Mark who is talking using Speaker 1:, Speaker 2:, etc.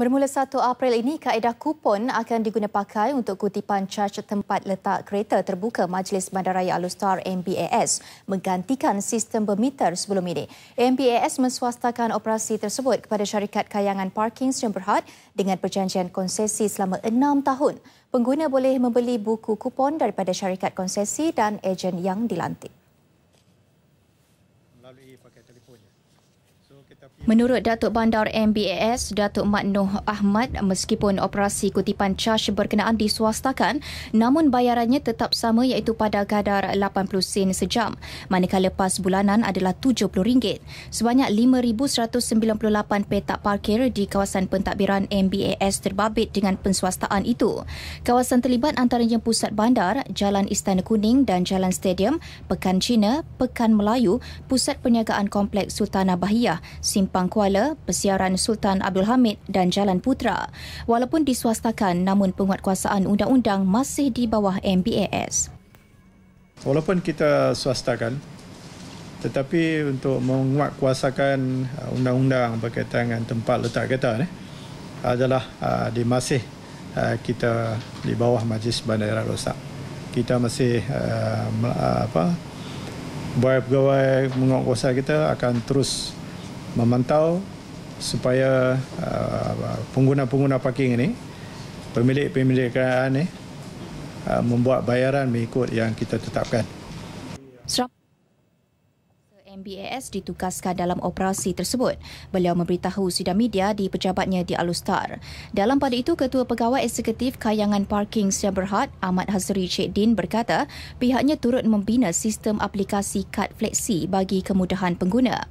Speaker 1: Bermula 1 April ini, kaedah kupon akan digunapakai untuk kutipan caj tempat letak kereta terbuka Majlis Bandaraya Alustar MBAS menggantikan sistem bermeter sebelum ini. MBAS menswastakan operasi tersebut kepada syarikat kayangan parking Sdn Bhd dengan perjanjian konsesi selama enam tahun. Pengguna boleh membeli buku kupon daripada syarikat konsesi dan ejen yang dilantik. Menurut Datuk Bandar MBAS, Datuk Mat Noh Ahmad, meskipun operasi kutipan caj berkenaan diswastakan, namun bayarannya tetap sama iaitu pada kadar 80 sen sejam, manakala lepas bulanan adalah RM70. Sebanyak 5,198 petak parkir di kawasan pentadbiran MBAS terbabit dengan penswastaan itu. Kawasan terlibat antaranya Pusat Bandar, Jalan Istana Kuning dan Jalan Stadium, Pekan Cina, Pekan Melayu, Pusat Perniagaan Kompleks Sultanah Bahiyah Simpang Kuala, Persiaran Sultan Abdul Hamid dan Jalan Putra. Walaupun diswastakan, namun penguatkuasaan undang-undang masih di bawah MBAS.
Speaker 2: Walaupun kita swastakan, tetapi untuk menguatkuasakan uh, undang-undang berkaitan dengan tempat letak kereta ini, adalah uh, di masih uh, kita di bawah Majlis Bandaraya Rosak. Kita masih uh, uh apa, buat pegawai menguatkuasa kita akan terus memantau supaya uh, pengguna-pengguna uh, parking ini, pemilik-pemilik kenderaan ini uh, membuat bayaran mengikut yang kita tetapkan.
Speaker 1: MBAS ditugaskan dalam operasi tersebut. Beliau memberitahu sidang media di pejabatnya di Alustar. Dalam pada itu, Ketua Pegawai Eksekutif Kayangan Parking Sdn Bhd Ahmad Hazri Cik Din berkata, pihaknya turut membina sistem aplikasi kad fleksi bagi kemudahan pengguna.